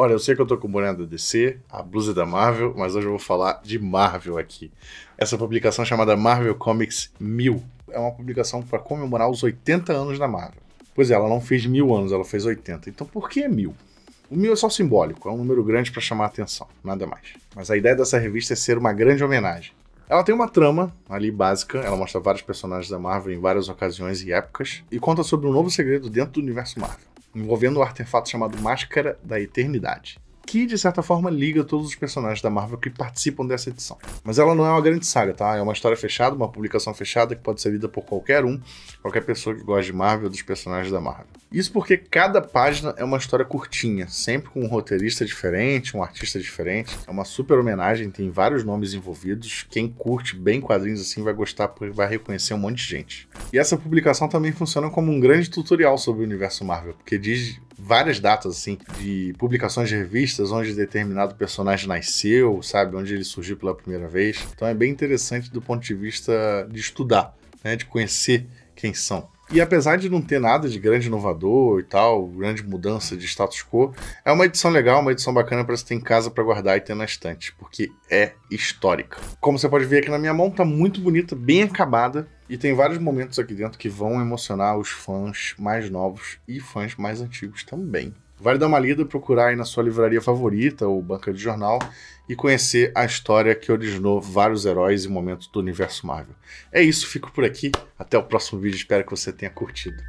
Olha, eu sei que eu tô com o boné da DC, a blusa da Marvel, mas hoje eu vou falar de Marvel aqui. Essa publicação é chamada Marvel Comics 1000 é uma publicação para comemorar os 80 anos da Marvel. Pois é, ela não fez mil anos, ela fez 80. Então por que mil? O mil é só simbólico, é um número grande para chamar a atenção, nada mais. Mas a ideia dessa revista é ser uma grande homenagem. Ela tem uma trama ali básica, ela mostra vários personagens da Marvel em várias ocasiões e épocas, e conta sobre um novo segredo dentro do universo Marvel envolvendo um artefato chamado Máscara da Eternidade que, de certa forma, liga todos os personagens da Marvel que participam dessa edição. Mas ela não é uma grande saga, tá? É uma história fechada, uma publicação fechada que pode ser lida por qualquer um, qualquer pessoa que gosta de Marvel, dos personagens da Marvel. Isso porque cada página é uma história curtinha, sempre com um roteirista diferente, um artista diferente. É uma super homenagem, tem vários nomes envolvidos. Quem curte bem quadrinhos assim vai gostar porque vai reconhecer um monte de gente. E essa publicação também funciona como um grande tutorial sobre o universo Marvel, porque diz várias datas, assim, de publicações de revistas onde determinado personagem nasceu, sabe? Onde ele surgiu pela primeira vez. Então é bem interessante do ponto de vista de estudar, né? De conhecer quem são. E apesar de não ter nada de grande inovador e tal, grande mudança de status quo, é uma edição legal, uma edição bacana para você ter em casa para guardar e ter na estante, porque é histórica. Como você pode ver aqui na minha mão, tá muito bonita, bem acabada, e tem vários momentos aqui dentro que vão emocionar os fãs mais novos e fãs mais antigos também. Vale dar uma lida, procurar aí na sua livraria favorita ou banca de jornal e conhecer a história que originou vários heróis e momentos do universo Marvel. É isso, fico por aqui. Até o próximo vídeo, espero que você tenha curtido.